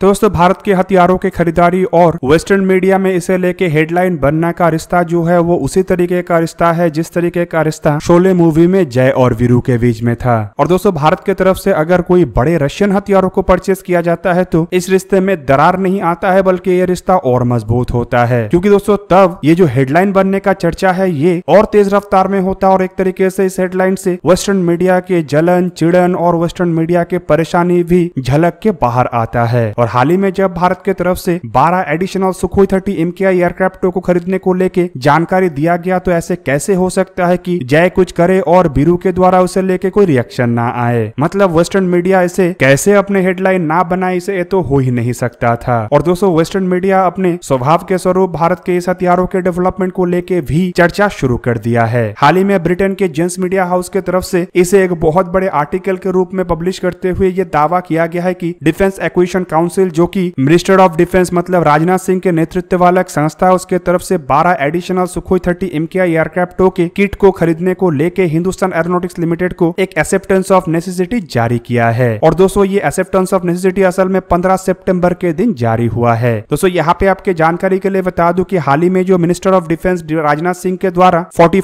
दोस्तों भारत के हथियारों की खरीदारी और वेस्टर्न मीडिया में इसे लेके हेडलाइन बनना का रिश्ता जो है वो उसी तरीके का रिश्ता है जिस तरीके का रिश्ता शोले मूवी में जय और वीरू के बीच में था और दोस्तों भारत के तरफ से अगर कोई बड़े रशियन हथियारों को परचेस किया जाता है तो इस रिश्ते में दरार नहीं आता है बल्कि ये रिश्ता और मजबूत होता है क्यूँकी दोस्तों तब ये जो हेडलाइन बनने का चर्चा है ये और तेज रफ्तार में होता और एक तरीके से इस हेडलाइन से वेस्टर्न मीडिया के जलन चिड़न और वेस्टर्न मीडिया के परेशानी भी झलक के बाहर आता है और और हाल ही में जब भारत के तरफ से 12 एडिशनल सुखोई थर्टी एम एयरक्राफ्टों को खरीदने को लेके जानकारी दिया गया तो ऐसे कैसे हो सकता है की जय कुछ करे और बीरू के द्वारा उसे लेके कोई रिएक्शन ना आए मतलब वेस्टर्न मीडिया इसे कैसे अपने हेडलाइन ना बनाए इसे तो हो ही नहीं सकता था और दोस्तों वेस्टर्न मीडिया अपने स्वभाव के स्वरूप भारत के इस हथियारों के डेवलपमेंट को लेके भी चर्चा शुरू कर दिया है हाल ही में ब्रिटेन के जेंस मीडिया हाउस के तरफ से इसे एक बहुत बड़े आर्टिकल के रूप में पब्लिश करते हुए ये दावा किया गया है की डिफेंस एक्विशन काउंसिल काउंसिल जो कि मिनिस्टर ऑफ डिफेंस मतलब राजनाथ सिंह के नेतृत्व वाला एक संस्था है उसके तरफ से 12 एडिशनल सुखोई थर्टी एमकेआई एयरक्राफ्टों के किट को खरीदने को लेके हिंदुस्तान एरोनोटिक्स लिमिटेड को एक एक्सेप्टेंस ऑफ नेसेसिटी जारी किया है और दोस्तों ये एक्सेप्टेंस ऑफ नेसेसिटी असल में पंद्रह सेप्टेम्बर के दिन जारी हुआ है दोस्तों यहाँ पे आपके जानकारी के लिए बता दू की हाल ही में जो minister of defence Rajnath Singh के द्वारा फोर्टी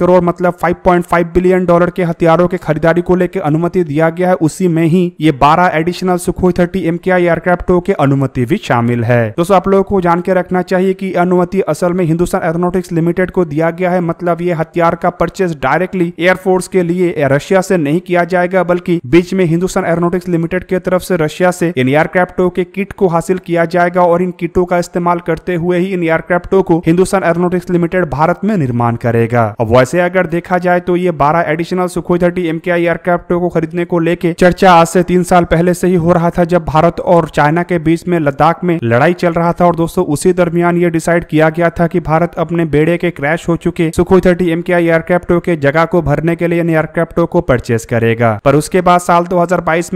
करोड़ मतलब फाइव बिलियन डॉलर के हथियारों के खरीदारी को लेकर अनुमति दिया गया है उसी में ही ये बारह एडिशनल सुखोई थर्टी एम के आई एयरक्राफ्टों की अनुमति भी शामिल है दोस्तों आप लोगों को जान के रखना चाहिए की अनुमति असल में हिंदुस्तान एरोनोटिक्स लिमिटेड को दिया गया है मतलब ये हथियार का परचेज डायरेक्टली एयरफोर्स के लिए रशिया से नहीं किया जाएगा बल्कि बीच में हिंदुस्तान एरोनोटिक्स लिमिटेड की तरफ से रशिया से इन एयरक्राफ्टों के किट को हासिल किया जाएगा और इन किटों का इस्तेमाल करते हुए ही इन एयरक्राफ्टों को हिंदुस्तान एरोनोटिक्स लिमिटेड भारत में निर्माण करेगा अब वैसे अगर देखा जाए तो ये बारह एडिशनल सुखोई थर्टी एम एयरक्राफ्टों को खरीदने को लेकर चर्चा आज से तीन साल पहले से ही हो रहा था जब भारत और और चाइना के बीच में लद्दाख में लड़ाई चल रहा था और दोस्तों उसी दरमियान ये डिसाइड किया गया था कि भारत अपने बेड़े के क्रैश हो चुके सुखोई थर्टी एम के के जगह को भरने के लिए इन एयरक्राफ्टों को परचेस करेगा पर उसके बाद साल दो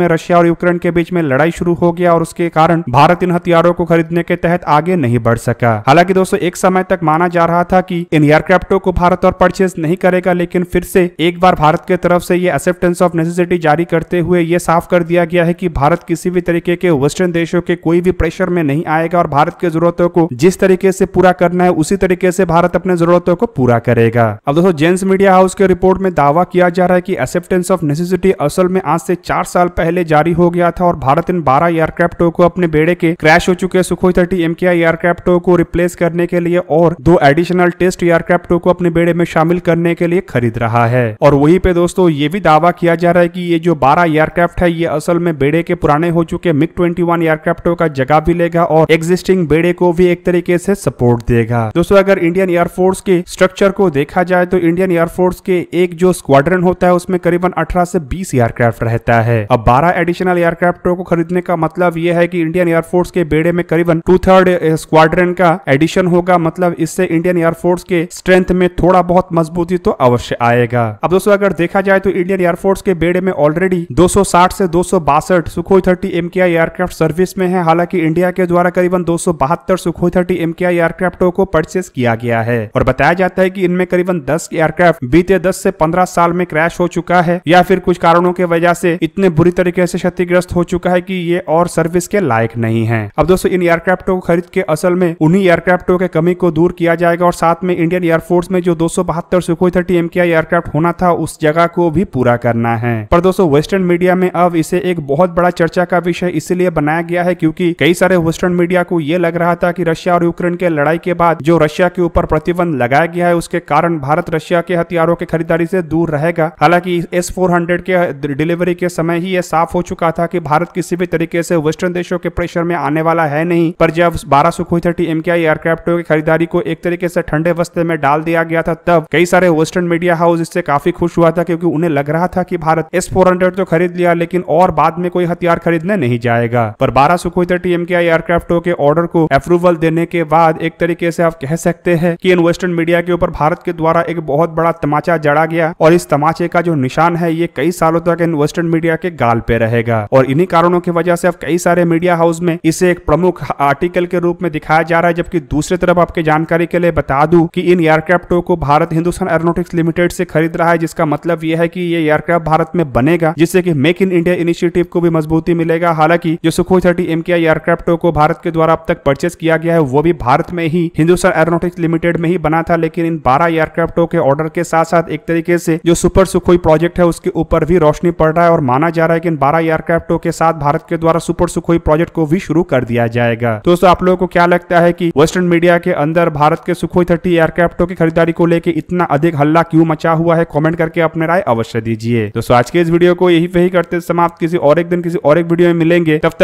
में रशिया और यूक्रेन के बीच में लड़ाई शुरू हो गया और उसके कारण भारत इन हथियारों को खरीदने के तहत आगे नहीं बढ़ सका हालांकि दोस्तों एक समय तक माना जा रहा था कि इन एयरक्राफ्टों को भारत और परचेज नहीं करेगा लेकिन फिर से एक बार भारत के तरफ से ये एक्सेप्टेंस ऑफ नेसेसिटी जारी करते हुए ये साफ कर दिया गया है की भारत किसी भी तरीके के वेस्टर्न देशों के कोई भी प्रेशर में नहीं आएगा और भारत की जरूरतों को जिस तरीके से पूरा करना है उसी तरीके से भारत अपने जरूरतों को पूरा करेगा अब दोस्तों जेम्स मीडिया हाउस के रिपोर्ट में दावा किया जा रहा है की एक्सेप्टेंस ऑफ नेसेसिटी असल में आज से चार साल पहले जारी हो गया था और भारत इन बारह एयरक्राफ्टों को अपने बेड़े के क्रैश हो चुके सुखोई थर्टी एम के एयरक्राफ्टों को रिप्लेस करने के लिए और दो एडिशनल टेस्ट एयरक्राफ्टों को अपने बेड़े में शामिल करने के लिए खरीद रहा है और वहीं पे दोस्तों ये भी दावा किया जा रहा है कि ये जो 12 एयरक्राफ्ट है ये असल में बेड़े के पुराने हो चुके मिग ट्वेंटी एयरक्राफ्टो का जगह भी लेगा और एग्जिस्टिंग बेड़े को भी एक तरीके से सपोर्ट देगा दोस्तों अगर इंडियन एयरफोर्स के स्ट्रक्चर को देखा जाए तो इंडियन एयरफोर्स के एक जो स्क्वाड्रन होता है उसमें करीबन अठारह से बीस एयरक्राफ्ट रहता है अब बारह एडिशनल एयरक्राफ्ट को खरीदने का मतलब यह है की इंडियन एयरफोर्स के बेड़े में करीबन टू थर्ड स्क्वाड्रन का एडिशन होगा मतलब इससे इंडियन एयरफोर्स के स्ट्रेंथ में थोड़ा बहुत मजबूती तो अवश्य आएगा अब दोस्तों अगर देखा जाए तो इंडियन एयरफोर्स के बेड़े में ऑलरेडी 260 से दो सौ बासठ Sukhoi thirty M aircraft service में है हालांकि इंडिया के द्वारा करीबन दो सौ बहत्तर सुखोई थर्टी एम के आई एयरक्राफ्टों को परचेस किया गया है और बताया जाता है की इनमें करीबन दस एयरक्राफ्ट बीते दस से पंद्रह साल में क्रैश हो चुका है या फिर कुछ कारणों की वजह से इतने बुरी तरीके से क्षतिग्रस्त हो चुका है की ये और सर्विस के लायक नहीं है अब दोस्तों इन एयरक्राफ्टों को खरीद के असल में उन्हीं एयरक्राफ्टों के कमी को दूर किया जाएगा और साथ में इंडियन एयरफोर्स में जो दो सौ बहत्तर सुखोई थर्टी एम के आई एयरक्राफ्ट होना था उस जगह को भी पूरा करना है पर दोस्तों वेस्टर्न मीडिया में अब इसे एक बहुत बड़ा चर्चा का विषय इसलिए बनाया गया है क्योंकि कई सारे वेस्टर्न मीडिया को यह लग रहा था कि रशिया और यूक्रेन के लड़ाई के बाद जो रशिया के ऊपर प्रतिबंध लगाया गया है उसके कारण भारत रशिया के हथियारों की खरीदारी से दूर रहेगा हालांकि एस फोर के डिलीवरी के समय ही यह साफ हो चुका था कि भारत किसी भी तरीके से वेस्टर्न देशों के प्रेशर में आने वाला है नहीं पर जब बारह सुखोई थर्टी एम एयरक्राफ्टों की खरीदारी को एक तरीके से ठंडे वस्ते में डाल दिया गया था तब कई सारे वेस्टर्न मीडिया हाउस इससे काफी खुश हुआ था क्योंकि उन्हें लग रहा था कि भारत एस फोर तो खरीद लिया लेकिन और बाद में कोई हथियार खरीदने नहीं जाएगा पर बारह सुखोई थर्टी एम के आई एयरक्राफ्टों के ऑर्डर को अप्रूवल देने के बाद एक तरीके से आप कह सकते हैं कि इन वेस्टर्न मीडिया के ऊपर भारत के द्वारा एक बहुत बड़ा तमाचा जड़ा गया और इस तमाचे का जो निशान है ये कई सालों तक इन वेस्टर्न मीडिया के गाल पे रहेगा और इन्हीं कारणों की वजह से अब कई सारे मीडिया हाउस में इसे एक प्रमुख आर्टिकल के रूप में दिखाया जा रहा है जबकि दूसरी तरफ आपके जानकारी के लिए बता दू की इन एयरक्राफ्टों को भारत हिंदुस्तान एरोनोटिक्स लिमिटेड से खरीद रहा है जिसका मतलब यह है की ये एयरक्राफ्ट भारत में बनेगा जिससे की मेक इन इंडिया इनिशिएटिव को भी मजबूती मिलेगा हालांकि जो सुखोई थर्टी एम एयरक्राफ्टों को भारत के द्वारा अब तक परचेस किया गया है वो भी भारत में ही हिंदुस्तान एरोनोटिक्स लिमिटेड में ही बना था लेकिन इन बारह एयरक्राफ्टों के ऑर्डर के साथ साथ एक तरीके से जो सुपर सुखोई प्रोजेक्ट है उसके ऊपर भी रोशनी पड़ रहा है और माना जा रहा है कि इन बारह एयरक्राफ्टों के साथ भारत के द्वारा सुपर सुखोई प्रोजेक्ट को भी शुरू कर दिया जाएगा दोस्तों आप लोगों को क्या लगता है की वेस्टर्न मीडिया के अंदर भारत के सुखोई थर्टी एयरक्राफ्टों की खरीदारी को लेकर इतना अधिक हल्ला क्यों मचा हुआ है कॉमेंट करके अपने राय अवश्य दीजिए दोस्तों आज के इस वीडियो को यही वही करते समाप्त किसी और एक दिन किसी और एक वीडियो में मिलेंगे तब तक